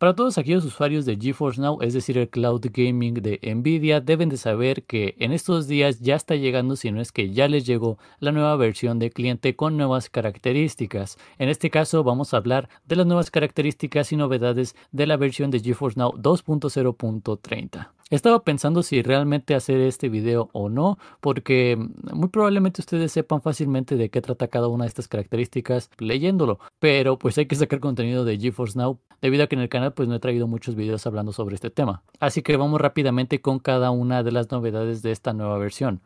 Para todos aquellos usuarios de GeForce Now, es decir, el cloud gaming de Nvidia, deben de saber que en estos días ya está llegando, si no es que ya les llegó, la nueva versión de cliente con nuevas características. En este caso vamos a hablar de las nuevas características y novedades de la versión de GeForce Now 2.0.30. Estaba pensando si realmente hacer este video o no, porque muy probablemente ustedes sepan fácilmente de qué trata cada una de estas características leyéndolo, pero pues hay que sacar contenido de GeForce Now debido a que en el canal pues no he traído muchos videos hablando sobre este tema. Así que vamos rápidamente con cada una de las novedades de esta nueva versión.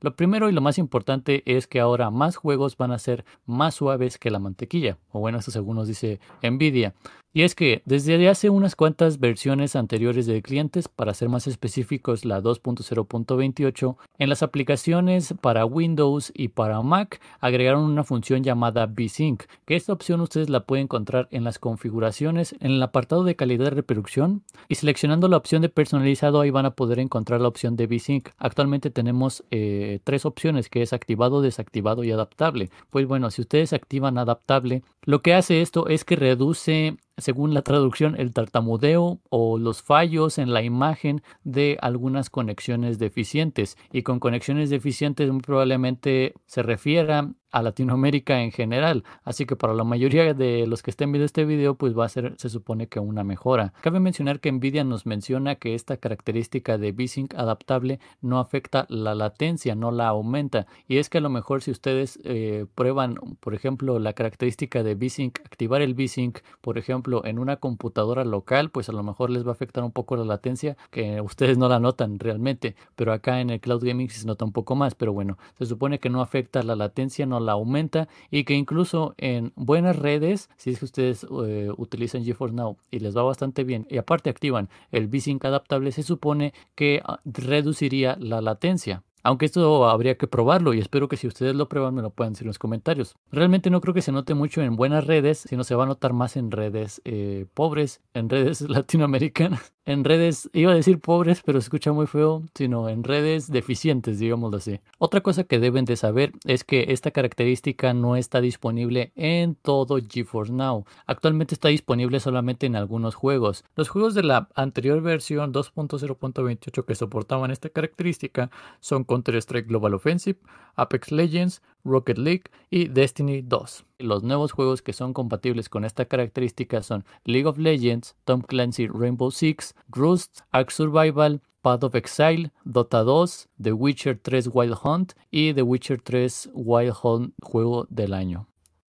Lo primero y lo más importante es que ahora más juegos van a ser más suaves que la mantequilla, o bueno, eso según nos dice Nvidia. Y es que desde hace unas cuantas versiones anteriores de clientes, para ser más específicos la 2.0.28, en las aplicaciones para Windows y para Mac agregaron una función llamada VSync, que esta opción ustedes la pueden encontrar en las configuraciones, en el apartado de calidad de reproducción y seleccionando la opción de personalizado ahí van a poder encontrar la opción de V-Sync. Actualmente tenemos eh, tres opciones que es activado, desactivado y adaptable. Pues bueno, si ustedes activan adaptable, lo que hace esto es que reduce, según la traducción, el tartamudeo o los fallos en la imagen de algunas conexiones deficientes. Y con conexiones deficientes muy probablemente se refiera a Latinoamérica en general. Así que para la mayoría de los que estén viendo este video, pues va a ser, se supone que una mejora. Cabe mencionar que Nvidia nos menciona que esta característica de sync adaptable no afecta la latencia, no la aumenta. Y es que a lo mejor si ustedes eh, prueban, por ejemplo, la característica de sync, activar el VSync, por ejemplo, en una computadora local, pues a lo mejor les va a afectar un poco la latencia, que ustedes no la notan realmente, pero acá en el cloud gaming se nota un poco más, pero bueno, se supone que no afecta la latencia, no la aumenta y que incluso en buenas redes, si es que ustedes eh, utilizan GeForce Now y les va bastante bien y aparte activan el Sync adaptable, se supone que ah, reduciría la latencia. Aunque esto habría que probarlo y espero que si ustedes lo prueban me lo puedan decir en los comentarios. Realmente no creo que se note mucho en buenas redes, sino se va a notar más en redes eh, pobres, en redes latinoamericanas en redes, iba a decir pobres, pero se escucha muy feo, sino en redes deficientes, digámoslo así. Otra cosa que deben de saber es que esta característica no está disponible en todo GeForce Now. Actualmente está disponible solamente en algunos juegos. Los juegos de la anterior versión 2.0.28 que soportaban esta característica son Counter-Strike Global Offensive, Apex Legends, Rocket League y Destiny 2. Los nuevos juegos que son compatibles con esta característica son League of Legends, Tom Clancy Rainbow Six, Rust, Ark Survival, Path of Exile, Dota 2, The Witcher 3 Wild Hunt y The Witcher 3 Wild Hunt Juego del Año.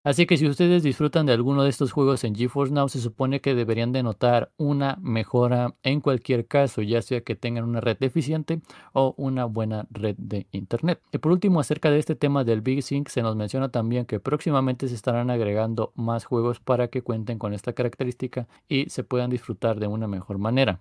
Así que si ustedes disfrutan de alguno de estos juegos en GeForce Now, se supone que deberían de notar una mejora en cualquier caso, ya sea que tengan una red deficiente o una buena red de internet. Y por último, acerca de este tema del Big Sync, se nos menciona también que próximamente se estarán agregando más juegos para que cuenten con esta característica y se puedan disfrutar de una mejor manera.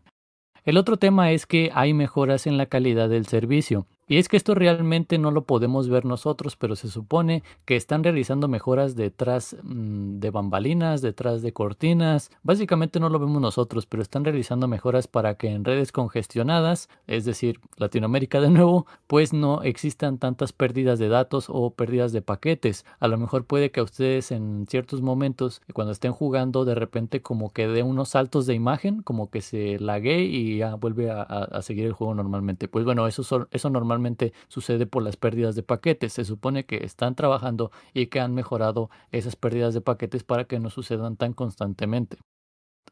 El otro tema es que hay mejoras en la calidad del servicio. Y es que esto realmente no lo podemos ver nosotros, pero se supone que están realizando mejoras detrás mm, de bambalinas, detrás de cortinas. Básicamente no lo vemos nosotros, pero están realizando mejoras para que en redes congestionadas, es decir, Latinoamérica de nuevo, pues no existan tantas pérdidas de datos o pérdidas de paquetes. A lo mejor puede que a ustedes en ciertos momentos, cuando estén jugando, de repente como que dé unos saltos de imagen, como que se lague y ya vuelve a, seguir el juego normalmente. Pues bueno, eso, eso normalmente sucede por las pérdidas de paquetes. Se supone que están trabajando y que han mejorado esas pérdidas de paquetes para que no sucedan tan constantemente.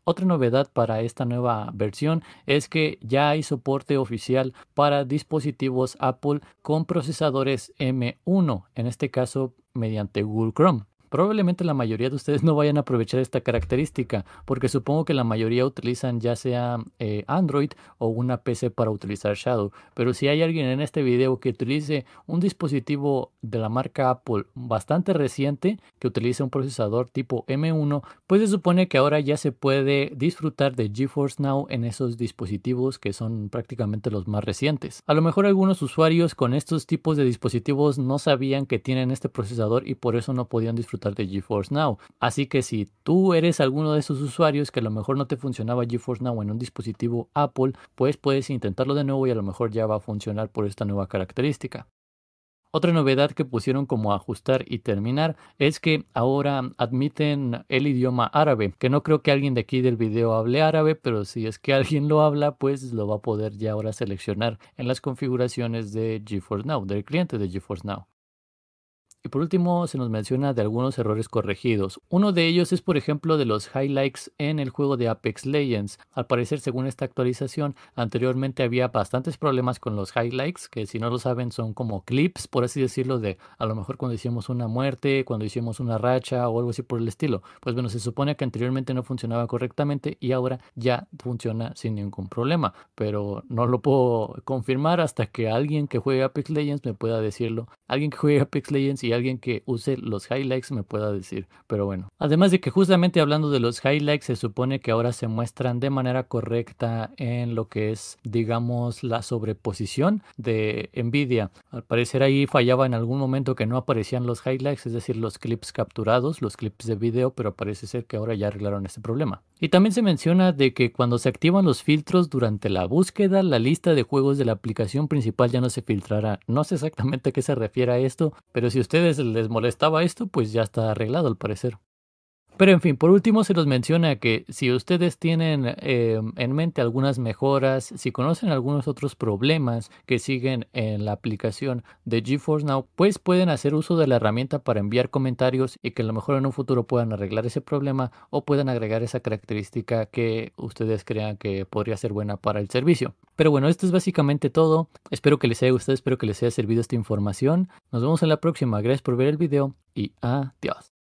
Otra novedad para esta nueva versión es que ya hay soporte oficial para dispositivos Apple con procesadores M1, en este caso mediante Google Chrome. Probablemente la mayoría de ustedes no vayan a aprovechar esta característica, porque supongo que la mayoría utilizan ya sea eh, Android o una PC para utilizar Shadow. Pero si hay alguien en este video que utilice un dispositivo de la marca Apple bastante reciente, que utilice un procesador tipo M1, pues se supone que ahora ya se puede disfrutar de GeForce Now en esos dispositivos que son prácticamente los más recientes. A lo mejor algunos usuarios con estos tipos de dispositivos no sabían que tienen este procesador y por eso no podían disfrutar de GeForce Now. Así que si tú eres alguno de esos usuarios que a lo mejor no te funcionaba GeForce Now en un dispositivo Apple, pues puedes intentarlo de nuevo y a lo mejor ya va a funcionar por esta nueva característica. Otra novedad que pusieron como ajustar y terminar es que ahora admiten el idioma árabe, que no creo que alguien de aquí del video hable árabe, pero si es que alguien lo habla, pues lo va a poder ya ahora seleccionar en las configuraciones de GeForce Now, del cliente de GeForce Now. Y por último, se nos menciona de algunos errores corregidos. Uno de ellos es, por ejemplo, de los highlights en el juego de Apex Legends. Al parecer, según esta actualización, anteriormente había bastantes problemas con los highlights, que si no lo saben son como clips, por así decirlo, de a lo mejor cuando hicimos una muerte, cuando hicimos una racha o algo así por el estilo. Pues bueno, se supone que anteriormente no funcionaba correctamente y ahora ya funciona sin ningún problema. Pero no lo puedo confirmar hasta que alguien que juegue Apex Legends me pueda decirlo. Alguien que juegue Apex Legends y alguien que use los highlights me pueda decir. Pero bueno, además de que justamente hablando de los highlights, se supone que ahora se muestran de manera correcta en lo que es, digamos, la sobreposición de Nvidia. Al parecer ahí fallaba en algún momento que no aparecían los highlights, es decir, los clips capturados, los clips de video, pero parece ser que ahora ya arreglaron este problema. Y también se menciona de que cuando se activan los filtros durante la búsqueda, la lista de juegos de la aplicación principal ya no se filtrará. No sé exactamente a qué se refiere a esto, pero si usted les molestaba esto, pues ya está arreglado al parecer. Pero en fin, por último se los menciona que si ustedes tienen em, en mente algunas mejoras, si conocen algunos otros problemas que siguen en la aplicación de GeForce Now, pues pueden hacer uso de la herramienta para enviar comentarios y que a lo mejor en un futuro puedan arreglar ese problema o puedan agregar esa característica que ustedes crean que podría ser buena para el servicio. Pero bueno, esto es básicamente todo. Espero que les haya gustado, espero que les haya servido esta información. Nos vemos en la próxima. Gracias por ver el video y adiós.